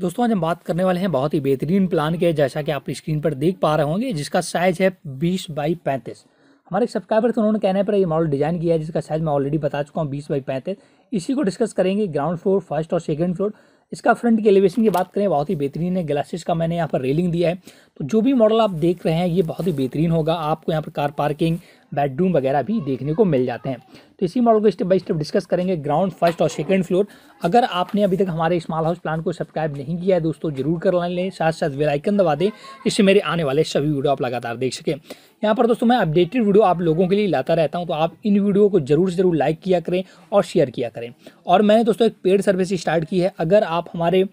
दोस्तों आज हम बात करने वाले हैं बहुत ही बेहतरीन प्लान के जैसा कि आप स्क्रीन पर देख पा रहे होंगे जिसका साइज़ है बीस बाई पैंतीस हमारे सब्सक्राइबर थे उन्होंने कहने पर ये मॉडल डिज़ाइन किया है जिसका साइज़ मैं ऑलरेडी बता चुका हूँ बीस बाई पैंतीस इसी को डिस्कस करेंगे ग्राउंड फ्लोर फर्स्ट और सेकेंड फ्लोर इसका फ्रंट की एलिवेशन की बात करें बहुत ही बेहतरीन है ग्लासेस का मैंने यहाँ पर रेलिंग दिया है तो जो भी मॉडल आप देख रहे हैं ये बहुत ही बेहतरीन होगा आपको यहाँ पर कार पार्किंग बेडरूम वगैरह भी देखने को मिल जाते हैं तो इसी मॉडल को स्टेप बाई स्टेप डिस्कस करेंगे ग्राउंड फर्स्ट और सेकेंड फ्लोर अगर आपने अभी तक हमारे स्मॉल हाउस प्लान को सब्सक्राइब नहीं किया है दोस्तों जरूर कर लें साथ साथ वेलाइकन दबा दें इससे मेरे आने वाले सभी वीडियो आप लगातार देख सकें यहाँ पर दोस्तों मैं अपडेटेड वीडियो आप लोगों के लिए लाता रहता हूँ तो आप इन वीडियो को जरूर से जरूर लाइक किया करें और शेयर किया करें और मैंने दोस्तों एक पेड सर्विस स्टार्ट की है अगर आप हमारे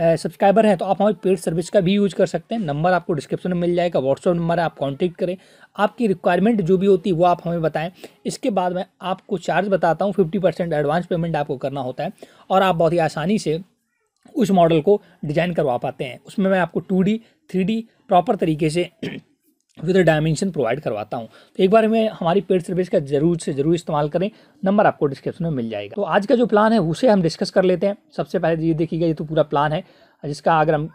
सब्सक्राइबर हैं तो आप हमारी पेड सर्विस का भी यूज़ कर सकते हैं नंबर आपको डिस्क्रिप्शन में मिल जाएगा व्हाट्सअप नंबर है आप कॉन्टैक्ट करें आपकी रिक्वायरमेंट जो भी होती है वो आप हमें बताएं इसके बाद मैं आपको चार्ज बताता हूँ फिफ्टी परसेंट एडवांस पेमेंट आपको करना होता है और आप बहुत ही आसानी से उस मॉडल को डिज़ाइन करवा पाते हैं उसमें मैं आपको two D three D proper तरीके से विद डायमेंशन प्रोवाइड करवाता हूँ तो एक बार हमें हमारी पेड सर्विस का जरूर से जरूर इस्तेमाल करें नंबर आपको डिस्क्रिप्शन में मिल जाएगा तो आज का जो प्लान है उसे हम डिस्कस कर लेते हैं सबसे पहले ये देखिएगा ये तो पूरा प्लान है जिसका अगर हम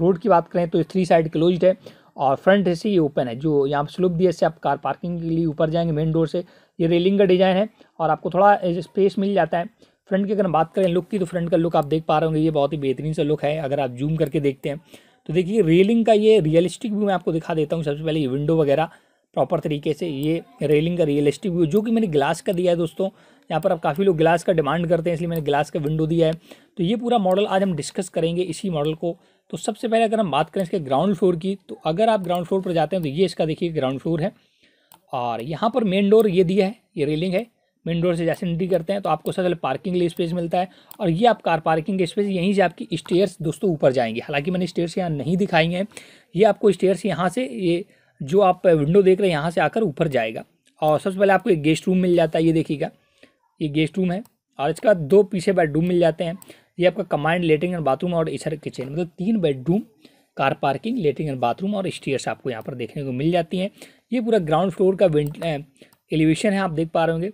रोड की बात करें तो थ्री साइड क्लोज है और फ्रंट ऐसे ये ओपन है जो यहाँ पर स्लोप दिए इससे आप कार पार्किंग के लिए ऊपर जाएंगे मेन डोर से ये रेलिंग का डिज़ाइन है और आपको थोड़ा स्पेस मिल जाता है फ्रंट की अगर हम बात करें लुक की तो फ्रंट का लुक आप देख पा रहे होंगे ये बहुत ही बेहतरीन सा लुक है अगर आप जूम करके देखते हैं तो देखिए रेलिंग का ये रियलिस्टिक व्यू मैं आपको दिखा देता हूँ सबसे पहले ये विंडो वगैरह प्रॉपर तरीके से ये रेलिंग का रियलिस्टिक व्यू जो कि मैंने ग्लास का दिया है दोस्तों यहाँ पर आप काफ़ी लोग ग्लास का डिमांड करते हैं इसलिए मैंने ग्लास का विंडो दिया है तो ये पूरा मॉडल आज हम डिस्कस करेंगे इसी मॉडल को तो सबसे पहले अगर हम बात करें इसके ग्राउंड फ्लोर की तो अगर आप ग्राउंड फ्लोर पर जाते हैं तो ये इसका देखिए ग्राउंड फ्लोर है और यहाँ पर मेन डोर ये दिया है ये रेलिंग है मेन डोर से जैसे एंट्री करते हैं तो आपको सबसे पहले पार्किंग लिए स्पेस मिलता है और ये आप कार पार्किंग के स्पेस यहीं से आपकी स्टेयर्स दोस्तों ऊपर जाएंगे हालांकि मैंने स्टेयर्स यहाँ नहीं दिखाई हैं ये आपको स्टेयर्स यहाँ से ये जो आप विंडो देख रहे हैं यहाँ से आकर ऊपर जाएगा और सबसे पहले आपको एक गेस्ट रूम मिल जाता है ये देखिएगा ये गेस्ट रूम है और इसके बाद दो पीछे बेडरूम मिल जाते हैं ये आपका कमांड लेटरिन एंड बाथरूम और इछर किचन मतलब तीन bedroom car parking latrine and bathroom और स्टेयर्स आपको यहाँ पर देखने को मिल जाती हैं ये पूरा ग्राउंड फ्लोर का एलिवेशन है आप देख पा रहे होंगे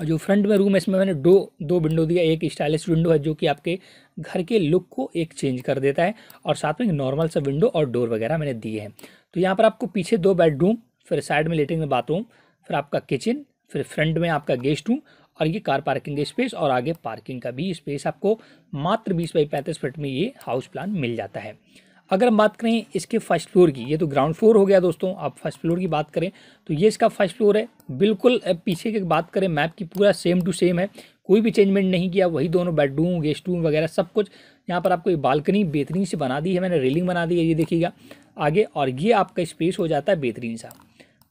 और जो फ्रंट में रूम है इसमें मैंने दो दो विंडो दिया एक स्टाइलिश विंडो है जो कि आपके घर के लुक को एक चेंज कर देता है और साथ में एक नॉर्मल सा विंडो और डोर वगैरह मैंने दिए हैं तो यहाँ पर आपको पीछे दो बेडरूम फिर साइड में लेटरिन में बाथरूम फिर आपका किचन फिर फ्रंट में आपका गेस्ट रूम और ये कार पार्किंग स्पेस और आगे पार्किंग का भी स्पेस आपको मात्र बीस बाई पैंतीस फिट में ये हाउस प्लान मिल जाता है अगर हम बात करें इसके फर्स्ट फ्लोर की ये तो ग्राउंड फ्लोर हो गया दोस्तों आप फर्स्ट फ्लोर की बात करें तो ये इसका फर्स्ट फ्लोर है बिल्कुल पीछे की बात करें मैप की पूरा सेम टू सेम है कोई भी चेंजमेंट नहीं किया वही दोनों बेडरूम गेस्ट रूम वगैरह सब कुछ यहाँ पर आपको ये बालकनी बेहतरीन से बना दी है मैंने रेलिंग बना दी है ये देखिएगा आगे और ये आपका स्पेस हो जाता है बेहतरीन सा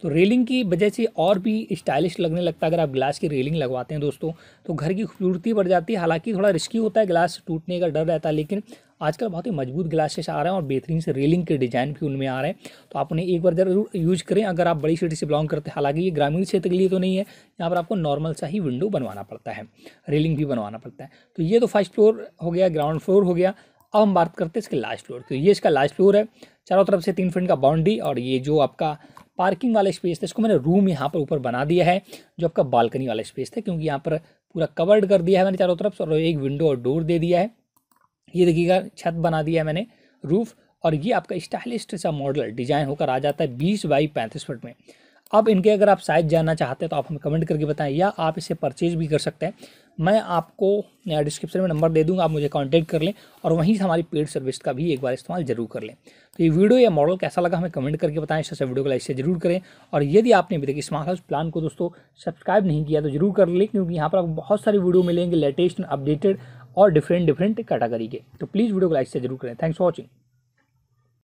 तो रेलिंग की वजह से और भी स्टाइलिश लगने लगता है अगर आप ग्लास की रेलिंग लगवाते हैं दोस्तों तो घर की खूबसूरती बढ़ जाती है हालांकि थोड़ा रिस्की होता है ग्लास टूटने का डर रहता है लेकिन आजकल बहुत ही मजबूत ग्लासेस आ रहे हैं और बेहतरीन से रेलिंग के डिज़ाइन भी उनमें आ रहे हैं तो आप उन्हें एक बार जरूर यूज़ करें अगर आप बड़ी सिटी से बिलोंग करते हैं हालांकि ये ग्रामीण क्षेत्र के लिए तो नहीं है यहाँ पर आपको नॉर्मल सा ही विंडो बनवाना पड़ता है रेलिंग भी बनवाना पड़ता है तो ये तो फर्स्ट फ्लोर हो गया ग्राउंड फ्लोर हो गया अब हम बात करते हैं इसके लास्ट फ्लोर की तो ये इसका लास्ट फ्लोर है चारों तरफ से तीन फिट का बाउंड्री और ये जो आपका पार्किंग वाला स्पेस था इसको मैंने रूम यहाँ पर ऊपर बना दिया है जो आपका बालकनी वाला स्पेस था क्योंकि यहाँ पर पूरा कवर्ड कर दिया है मैंने चारों तरफ और एक विंडो और डोर दे दिया है ये देखिएगा छत बना दिया है मैंने रूफ़ और ये आपका स्टाइलिस्ट सा मॉडल डिजाइन होकर आ जाता है बीस बाई पैंतीस फुट में अब इनके अगर आप साइज़ जानना चाहते हैं तो आप हमें कमेंट करके बताएं या आप इसे परचेज भी कर सकते हैं मैं आपको डिस्क्रिप्शन में नंबर दे दूंगा आप मुझे कांटेक्ट कर लें और वहीं से हमारी पेड सर्विस का भी एक बार इस्तेमाल जरूर कर लें तो ये वीडियो या मॉडल कैसा लगा हमें कमेंट करके बताएं इससे वीडियो को लाइक से जरूर करें और यदि आपने अभी तक स्मार्ट हाउस प्लान को दोस्तों सब्सक्राइब नहीं किया तो जरूर कर लें क्योंकि यहाँ पर आपको बहुत सारी वीडियो मिलेंगे लेटेस्ट अपडेटेड और डिफरेंट डिफरेंट कैटेगरी के तो प्लीज़ वीडियो को लाइक से जरूर करें थैंक्स फॉर वॉचिंग